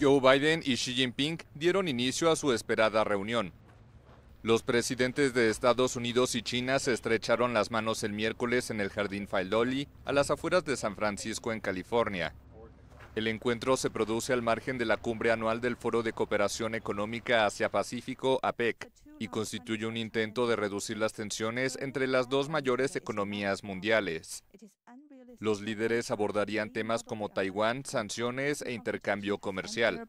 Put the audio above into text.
Joe Biden y Xi Jinping dieron inicio a su esperada reunión. Los presidentes de Estados Unidos y China se estrecharon las manos el miércoles en el Jardín Failoli, a las afueras de San Francisco, en California. El encuentro se produce al margen de la cumbre anual del Foro de Cooperación Económica Asia-Pacífico, APEC, y constituye un intento de reducir las tensiones entre las dos mayores economías mundiales. Los líderes abordarían temas como Taiwán, sanciones e intercambio comercial.